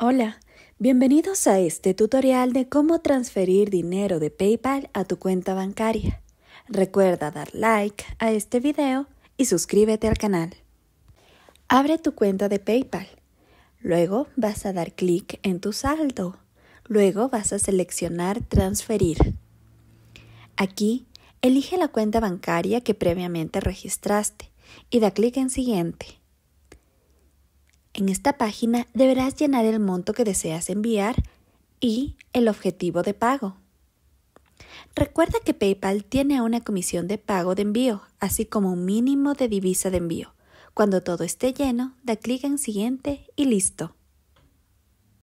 Hola, bienvenidos a este tutorial de cómo transferir dinero de PayPal a tu cuenta bancaria. Recuerda dar like a este video y suscríbete al canal. Abre tu cuenta de PayPal. Luego vas a dar clic en tu saldo. Luego vas a seleccionar Transferir. Aquí, elige la cuenta bancaria que previamente registraste y da clic en Siguiente. En esta página deberás llenar el monto que deseas enviar y el objetivo de pago. Recuerda que PayPal tiene una comisión de pago de envío, así como un mínimo de divisa de envío. Cuando todo esté lleno, da clic en siguiente y listo.